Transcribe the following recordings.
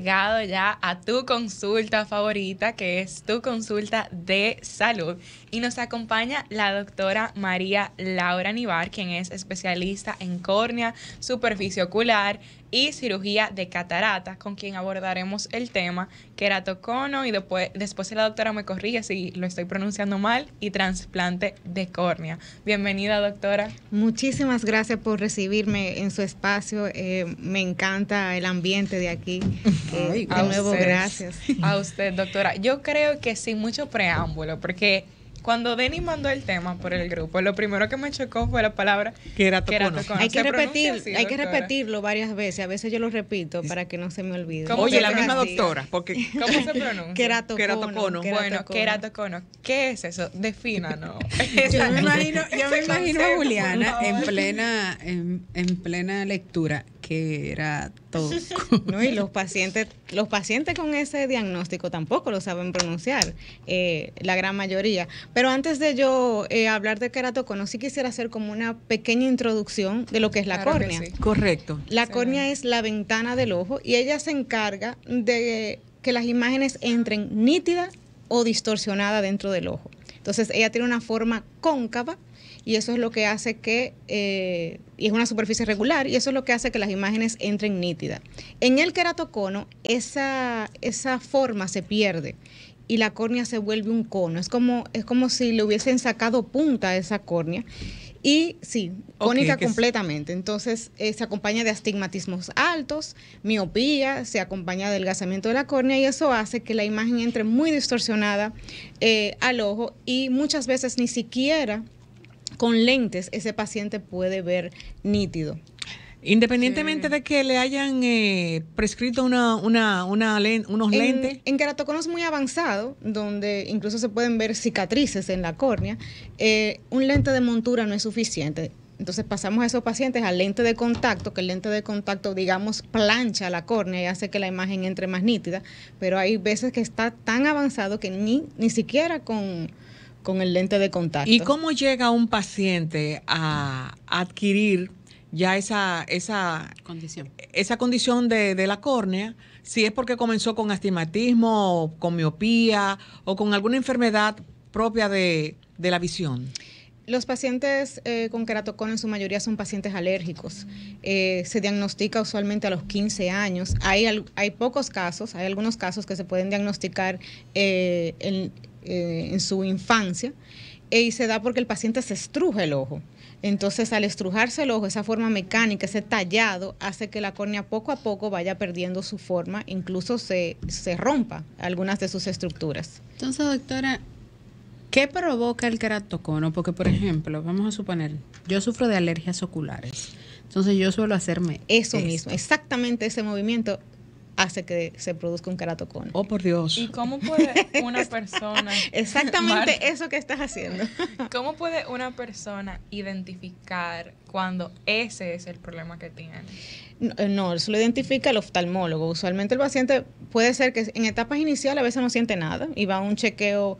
llegado ya a tu consulta favorita, que es tu consulta de salud. Y nos acompaña la doctora María Laura Nibar quien es especialista en córnea, superficie ocular, y cirugía de catarata, con quien abordaremos el tema queratocono y después, después la doctora me corrige si lo estoy pronunciando mal y trasplante de córnea. Bienvenida doctora. Muchísimas gracias por recibirme en su espacio. Eh, me encanta el ambiente de aquí. Eh, de nuevo, gracias. A usted doctora. Yo creo que sin mucho preámbulo, porque cuando Denis mandó el tema por el grupo, lo primero que me chocó fue la palabra queratocono. Hay que repetir, hay que repetirlo varias veces. A veces yo lo repito para que no se me olvide. Oye, la misma doctora, porque ¿cómo se pronuncia? Queratocono. Bueno, queratocono. ¿Qué es eso? Defínalo. yo me imagino, yo me imagino a Juliana en plena en plena lectura Querato. No, y los pacientes, los pacientes con ese diagnóstico tampoco lo saben pronunciar, eh, la gran mayoría. Pero antes de yo eh, hablar de queratocono, sí quisiera hacer como una pequeña introducción de lo que es la córnea. Correcto. La córnea es la ventana del ojo y ella se encarga de que las imágenes entren nítidas o distorsionadas dentro del ojo. Entonces ella tiene una forma cóncava y eso es lo que hace que, eh, y es una superficie regular, y eso es lo que hace que las imágenes entren nítidas. En el queratocono, esa, esa forma se pierde y la córnea se vuelve un cono. Es como, es como si le hubiesen sacado punta a esa córnea. Y sí, cónica completamente. Entonces eh, se acompaña de astigmatismos altos, miopía, se acompaña de adelgazamiento de la córnea y eso hace que la imagen entre muy distorsionada eh, al ojo y muchas veces ni siquiera con lentes ese paciente puede ver nítido. Independientemente de que le hayan eh, prescrito una, una, una unos lentes. En queratoconos muy avanzado, donde incluso se pueden ver cicatrices en la córnea, eh, un lente de montura no es suficiente. Entonces pasamos a esos pacientes al lente de contacto, que el lente de contacto, digamos, plancha la córnea y hace que la imagen entre más nítida, pero hay veces que está tan avanzado que ni, ni siquiera con, con el lente de contacto. ¿Y cómo llega un paciente a adquirir ya esa, esa condición, esa condición de, la córnea, si es porque comenzó con astigmatismo, con miopía o con alguna enfermedad propia de, la visión? Los pacientes eh, con queratocono en su mayoría son pacientes alérgicos. Eh, se diagnostica usualmente a los 15 años. Hay, hay pocos casos, hay algunos casos que se pueden diagnosticar eh, en, eh, en su infancia eh, y se da porque el paciente se estruja el ojo. Entonces, al estrujarse el ojo, esa forma mecánica, ese tallado, hace que la córnea poco a poco vaya perdiendo su forma, incluso se, rompa algunas de sus estructuras. Entonces, doctora, ¿qué provoca el keratocono? Porque, por ejemplo, vamos a suponer, yo sufro de alergias oculares. Entonces yo suelo hacerme eso mismo, exactamente ese movimiento hace que se produzca un queratocón. Oh, por Dios. ¿Y cómo puede una persona... Exactamente eso que estás haciendo. ¿Cómo puede una persona identificar cuando ese es el problema que tiene? No, eh, no, eso lo identifica el oftalmólogo. Usualmente el paciente puede ser que en etapas iniciales a veces no siente nada y va a un chequeo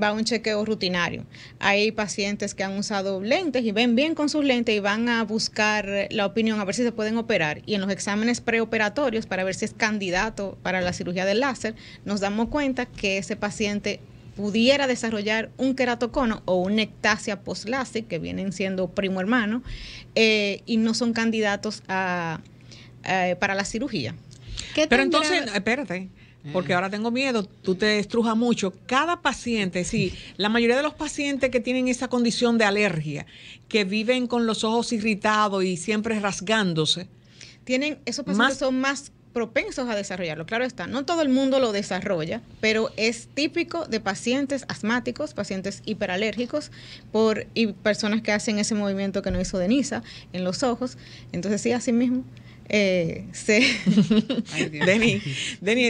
va a un chequeo rutinario. Hay pacientes que han usado lentes y ven bien con sus lentes y van a buscar la opinión a ver si se pueden operar. Y en los exámenes preoperatorios para ver si es candidato para la cirugía del láser, nos damos cuenta que ese paciente pudiera desarrollar un queratocono o una ectasia postláser, que vienen siendo primo hermano, eh, y no son candidatos a, eh, para la cirugía. Pero entonces, espérate, porque mm. ahora tengo miedo, tú te estrujas mucho. Cada paciente, sí, la mayoría de los pacientes que tienen esa condición de alergia, que viven con los ojos irritados y siempre rasgándose. Tienen, esos pacientes son más propensos a desarrollarlo. Claro está, no todo el mundo lo desarrolla, pero es típico de pacientes asmáticos, pacientes hiperalérgicos por, y personas que hacen ese movimiento que no hizo Denisa en los ojos. Entonces sí, así mismo. Eh,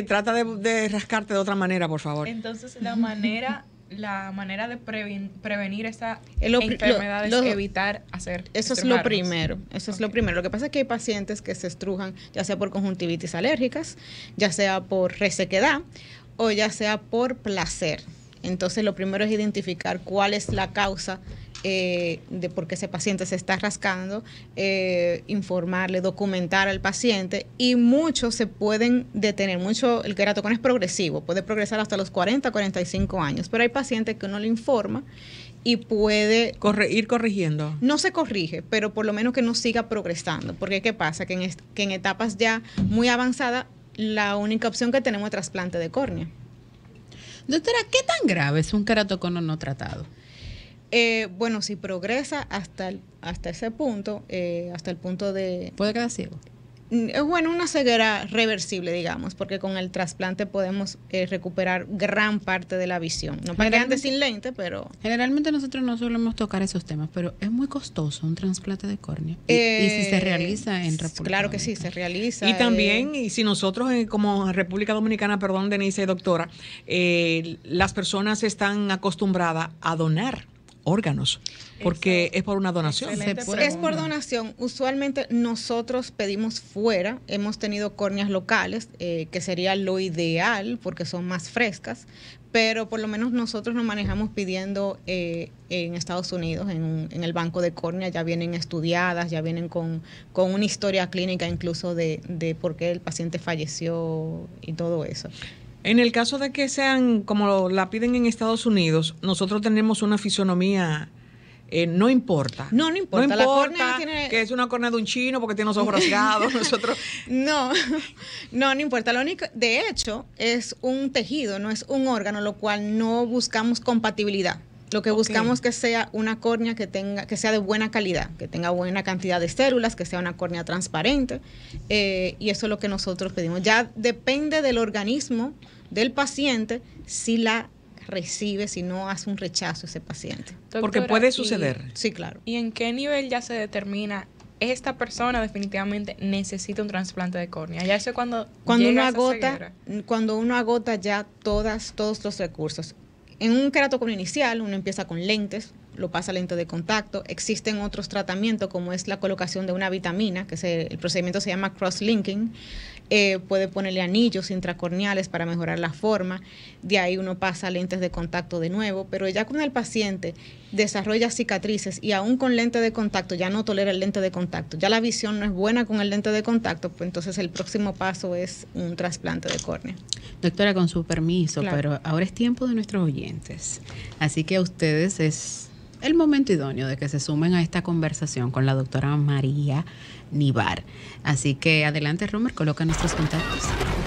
trata de, rascarte de otra manera, por favor. Entonces, la manera... La manera de prevenir esa enfermedad es evitar hacer. Eso es lo primero. Eso es lo primero. Lo que pasa es que hay pacientes que se estrujan, ya sea por conjuntivitis alérgicas, ya sea por resequedad o ya sea por placer. Entonces, lo primero es identificar cuál es la causa eh, de por qué ese paciente se está rascando, eh, informarle, documentar al paciente y muchos se pueden detener. Mucho el queratocono es progresivo, puede progresar hasta los 40, 45 años, pero hay pacientes que uno le informa y puede ir corrigiendo. No se corrige, pero por lo menos que no siga progresando, porque qué pasa que en, que en etapas ya muy avanzadas la única opción que tenemos es trasplante de córnea. Doctora, ¿qué tan grave es un queratocono no tratado? Eh, bueno, si progresa hasta, hasta ese punto, eh, hasta el punto de... Puede quedar ciego. Mm, eh, bueno, una ceguera reversible, digamos, porque con el trasplante podemos recuperar gran parte de la visión. No para que sin lente, pero... Generalmente nosotros no solemos tocar esos temas, pero es muy costoso un trasplante de córnea. Y, si se realiza en República Claro que sí, se realiza. Y también, y si nosotros como República Dominicana, perdón, Denise, doctora, las personas están acostumbradas a donar órganos, porque es por una donación. Es por donación. Usualmente nosotros pedimos fuera, hemos tenido córneas locales, eh, que sería lo ideal porque son más frescas, pero por lo menos nosotros nos manejamos pidiendo eh, en Estados Unidos, en, en, el banco de córnea, ya vienen estudiadas, ya vienen con, con una historia clínica incluso de, de por qué el paciente falleció y todo eso. En el caso de que sean como la piden en Estados Unidos, nosotros tenemos una fisonomía eh, no importa. No, no importa. que es una cornea de un chino porque tiene los ojos rasgados. Nosotros... No, no, no importa. Lo único, de hecho, es un tejido, no es un órgano, lo cual no buscamos compatibilidad. Lo que buscamos buscamos que sea una córnea que tenga, que sea de buena calidad, que tenga buena cantidad de células, que sea una córnea transparente, eh, y eso es lo que nosotros pedimos. Ya depende del organismo del paciente si la recibe, si no hace un rechazo ese paciente. Porque puede suceder. sí, claro. ¿Y en qué nivel ya se determina esta persona definitivamente necesita un trasplante de córnea. Ya eso cuando cuando uno agota, cuando uno agota ya todas todos los recursos. En un queratocono inicial uno empieza con lentes, lo pasa lento de contacto. Existen otros tratamientos, como es la colocación de una vitamina, que el procedimiento se llama cross-linking. Eh, puede ponerle anillos intracorneales para mejorar la forma. De ahí uno pasa lentes de contacto de nuevo. Pero ya cuando el paciente desarrolla cicatrices y aún con lente de contacto ya no tolera el lente de contacto, ya la visión no es buena con el lente de contacto, pues entonces el próximo paso es un trasplante de córnea. Doctora, con su permiso, pero ahora es tiempo de nuestros oyentes. Así que a ustedes es el momento idóneo de que se sumen a esta conversación con la doctora María Nibar. Así que adelante, Romer, coloca nuestros contactos.